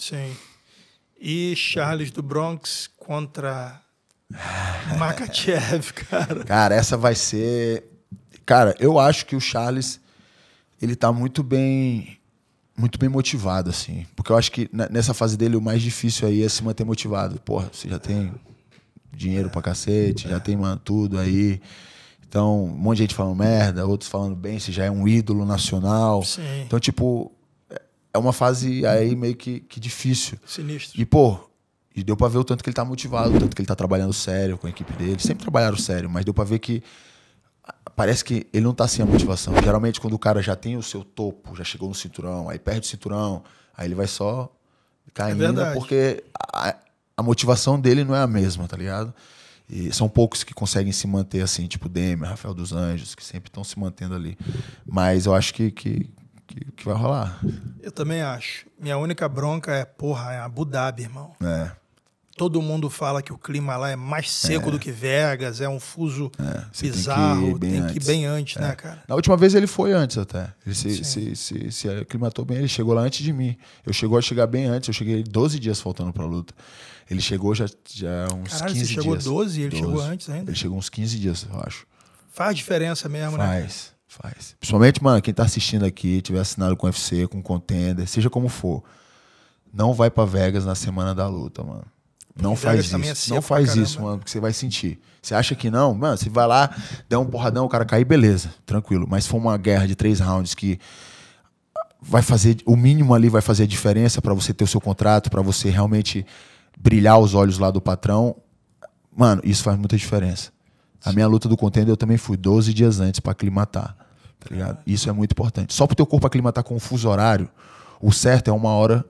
Sim. E Charles do Bronx contra Makachev, cara. Cara, essa vai ser. Cara, eu acho que o Charles ele tá muito bem muito bem motivado assim, porque eu acho que nessa fase dele o mais difícil aí é se manter motivado. Porra, você já tem dinheiro pra cacete, já tem mano, tudo aí. Então, um monte de gente falando merda, outros falando bem, você já é um ídolo nacional. Sim. Então, tipo, é uma fase aí uhum. meio que, que difícil. Sinistro. E, pô, e deu pra ver o tanto que ele tá motivado, o tanto que ele tá trabalhando sério com a equipe dele. Sempre trabalharam sério, mas deu pra ver que ah, parece que ele não tá sem a motivação. Geralmente, quando o cara já tem o seu topo, já chegou no cinturão, aí perde o cinturão, aí ele vai só caindo, é porque a, a, motivação dele não é a mesma, tá ligado? E são poucos que conseguem se manter assim, tipo Demi, Rafael dos Anjos, que sempre estão se mantendo ali. Mas eu acho que, que que, que vai rolar. Eu também acho. Minha única bronca é, porra, é Abu Dhabi, irmão. É. Todo mundo fala que o clima lá é mais seco é. do que Vegas, é um fuso é. bizarro, tem que ir bem, que ir bem antes, né, é. né, cara? Na última vez ele foi antes até. Ele se, se, se, se, aclimatou bem, ele chegou lá antes de mim. Eu chegou a chegar bem antes, eu cheguei 12 dias faltando pra luta. Ele chegou já, já uns Caralho, 15 dias. Ele chegou dias. 12 ele 12. chegou antes ainda? Ele chegou uns 15 dias, eu acho. Faz diferença mesmo, Faz. né? Faz. Faz. Principalmente, mano, quem tá assistindo aqui, tiver assinado com UFC, com contender, seja como for. Não vai para Vegas na semana da luta, mano. Não faz isso. É não faz isso, mano, porque você vai sentir. Você acha que não? Mano, você vai lá, der um porradão, o cara cair, beleza, tranquilo. Mas se for uma guerra de três rounds que vai fazer, o mínimo ali vai fazer a diferença para você ter o seu contrato, para você realmente brilhar os olhos lá do patrão. Mano, isso faz muita diferença. A minha luta do contender eu também fui 12 dias antes para aclimatar. Tá ligado? Isso é muito importante. Só pro teu corpo aclimatar com o fuso horário, o certo é uma hora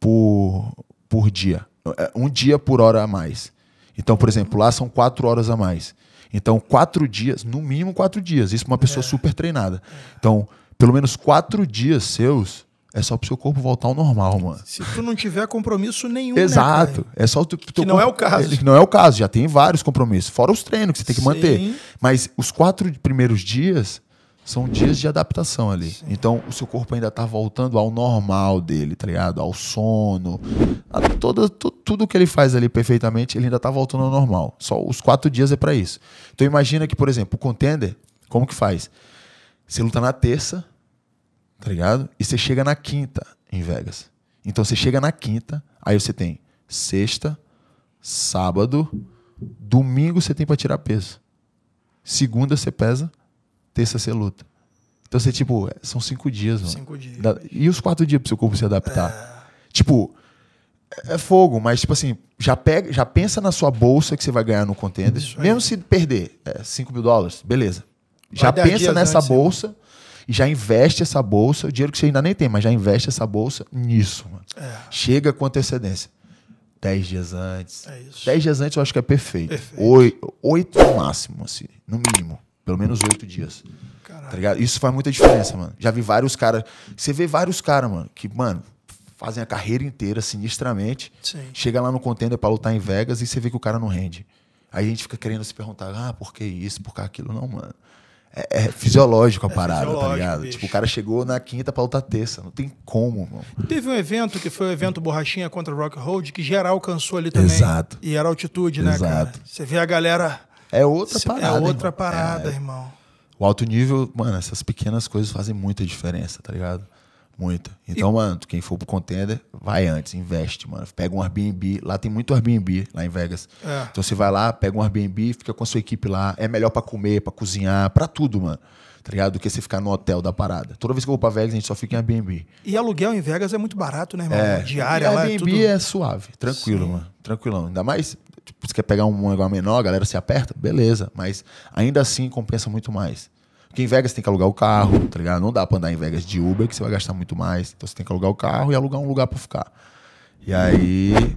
por, por dia. É, um dia por hora a mais. Então, por exemplo, lá são quatro horas a mais. Então, quatro dias, no mínimo quatro dias. Isso para uma pessoa é. super treinada. Então, pelo menos quatro dias seus é só pro seu corpo voltar ao normal, mano. Se tu não tiver compromisso nenhum. Né, Exato. Né, é só tu, tu, que não é o caso. que não é o caso, já tem vários compromissos. Fora os treinos que você tem que Sim. manter. Mas os quatro primeiros dias são dias de adaptação ali. Sim. Então o seu corpo ainda tá voltando ao normal dele, tá ligado? Ao sono. A toda, tu, tudo que ele faz ali perfeitamente, ele ainda tá voltando ao normal. Só os quatro dias é para isso. Então imagina que, por exemplo, o contender, como que faz? Você luta na terça tá ligado? E você chega na quinta em Vegas. Então você chega na quinta, aí você tem sexta, sábado, domingo você tem para tirar peso. Segunda você pesa, terça você luta. Então você, tipo, é, são cinco dias, mano. Cinco dias. E os quatro dias pro seu corpo se adaptar. É... Tipo, é, é fogo, mas, tipo assim, já, pega, já pensa na sua bolsa que você vai ganhar no contender. Mesmo se perder é, 5 mil dólares, beleza. já pensa nessa antes, bolsa. Mano e já investe essa bolsa, dinheiro que você ainda nem tem, mas já investe essa bolsa nisso. É. Chega com antecedência. Dez dias antes. É isso. Dez dias antes eu acho que é perfeito. perfeito. Oito, oito no máximo, assim, no mínimo. Pelo menos oito dias. Tá Isso faz muita diferença, mano. Já vi vários caras. Você vê vários caras, mano, que, mano, fazem a carreira inteira sinistramente. Sim. Chega lá no contender para lutar em Vegas e você vê que o cara não rende. Aí a gente fica querendo se perguntar, ah, por que isso, por que aquilo? Não, mano. É, é fisiológico a é parada, tá fisiológico, tá ligado? Bicho. Tipo, o cara chegou na quinta pra lutar terça. Não tem como, mano. Teve um evento que foi o evento Borrachinha contra Rock Road, que geral alcançou ali também. Exato. E era altitude, né, Exato. cara? Você vê a galera. É outra é parada. É outra irmão. É. parada, irmão. O alto nível, mano, essas pequenas coisas fazem muita diferença, tá ligado? Muita. Então, e... mano, quem for pro contender, vai antes, investe, mano. Pega um Airbnb. Lá tem muito Airbnb, lá em Vegas. É. Então você vai lá, pega um Airbnb, fica com a sua equipe lá. É melhor para comer, para cozinhar, para tudo, mano. Tá ligado? Do que você ficar no hotel da parada. Toda vez que eu vou pra Vegas, a gente só fica em Airbnb. E aluguel em Vegas é muito barato, né, irmão? É. Diária, lá é Airbnb é, tudo... é suave, tranquilo, Sim. mano. Tranquilão. Ainda mais, tipo, você quer pegar um negócio menor, a galera se aperta, beleza. Mas ainda assim compensa muito mais. Porque em Vegas tem que alugar o carro, tá ligado? Não dá pra andar em Vegas de Uber, que você vai gastar muito mais. Então você tem que alugar o carro e alugar um lugar pra ficar. E aí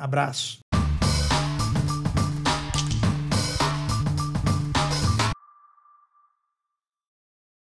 Abraço.